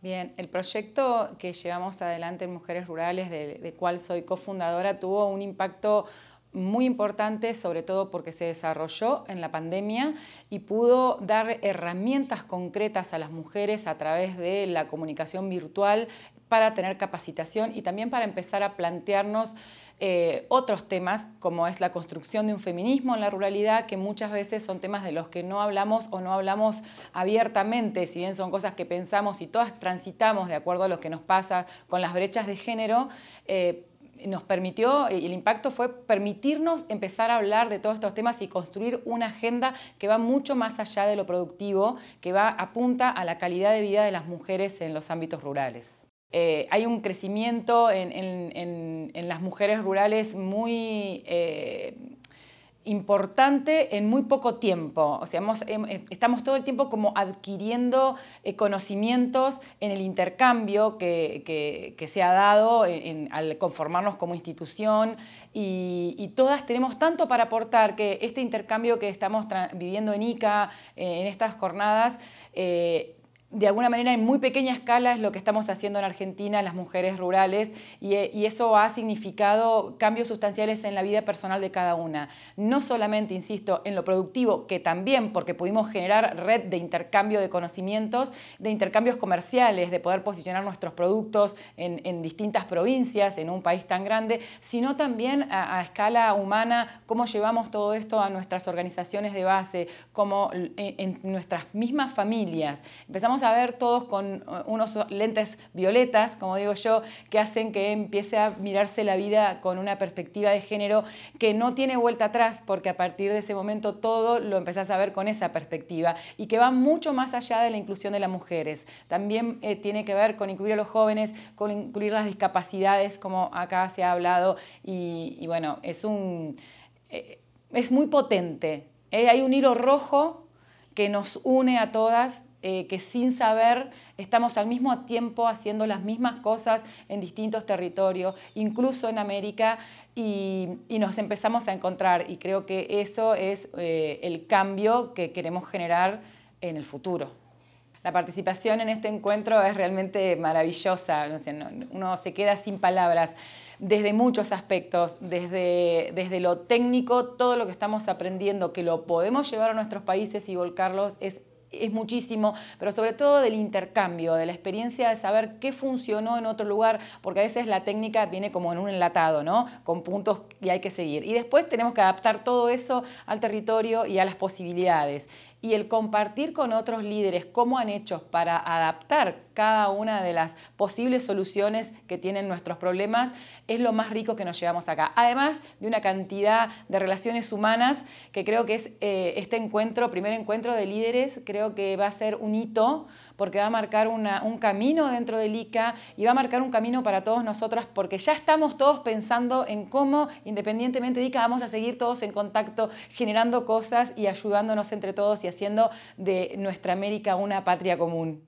Bien, el proyecto que llevamos adelante en Mujeres Rurales, de, cual soy cofundadora, tuvo un impacto muy importante, sobre todo porque se desarrolló en la pandemia y pudo dar herramientas concretas a las mujeres a través de la comunicación virtual para tener capacitación y también para empezar a plantearnos eh, otros temas, como es la construcción de un feminismo en la ruralidad, que muchas veces son temas de los que no hablamos o no hablamos abiertamente, si bien son cosas que pensamos y todas transitamos de acuerdo a lo que nos pasa con las brechas de género. Eh, nos permitió, el impacto fue permitirnos empezar a hablar de todos estos temas y construir una agenda que va mucho más allá de lo productivo, que va apunta a la calidad de vida de las mujeres en los ámbitos rurales. Eh, hay un crecimiento en, las mujeres rurales muy eh, importante en muy poco tiempo. O sea, em, eh, estamos todo el tiempo como adquiriendo conocimientos en el intercambio que, se ha dado al conformarnos como institución y, todas tenemos tanto para aportar que este intercambio que estamos viviendo en ICA, en estas jornadas, de alguna manera en muy pequeña escala es lo que estamos haciendo en Argentina, las mujeres rurales, eh, y, eso ha significado cambios sustanciales en la vida personal de cada una. No solamente, insisto, en lo productivo, que también, porque pudimos generar red de intercambio de conocimientos, de intercambios comerciales, de poder posicionar nuestros productos en, distintas provincias, en un país tan grande, sino también a, escala humana, cómo llevamos todo esto a nuestras organizaciones de base, como en, eh, en nuestras mismas familias. Empezamos a ver todos con eh, unos lentes violetas, como digo yo, que hacen que empiece a mirarse la vida con una perspectiva de género que no tiene vuelta atrás, porque a partir de ese momento todo lo empezás a ver con esa perspectiva y que va mucho más allá de la inclusión de las mujeres. También eh, tiene que ver con incluir a los jóvenes, con incluir las discapacidades, como acá se ha hablado, y, bueno, es un... Eh, es muy potente. hay un hilo rojo que nos une a todas eh, que sin saber estamos al mismo tiempo haciendo las mismas cosas en distintos territorios, incluso en América, y, nos empezamos a encontrar. Y creo que eso es eh, el cambio que queremos generar en el futuro. La participación en este encuentro es realmente maravillosa, uno se queda sin palabras desde muchos aspectos, desde, desde lo técnico, todo lo que estamos aprendiendo, que lo podemos llevar a nuestros países y volcarlos es es muchísimo, pero sobre todo del intercambio, de la experiencia de saber qué funcionó en otro lugar, porque a veces la técnica viene como en un enlatado, ¿no? Con puntos que hay que seguir. Y después tenemos que adaptar todo eso al territorio y a las posibilidades y el compartir con otros líderes cómo han hecho para adaptar cada una de las posibles soluciones que tienen nuestros problemas es lo más rico que nos llevamos acá. Además de una cantidad de relaciones humanas que creo que es eh, este encuentro, primer encuentro de líderes, creo que va a ser un hito porque va a marcar un camino dentro del ICA y va a marcar un camino para todos nosotras porque ya estamos todos pensando en cómo, independientemente de ICA, vamos a seguir todos en contacto, generando cosas y ayudándonos entre todos haciendo de nuestra América una patria común.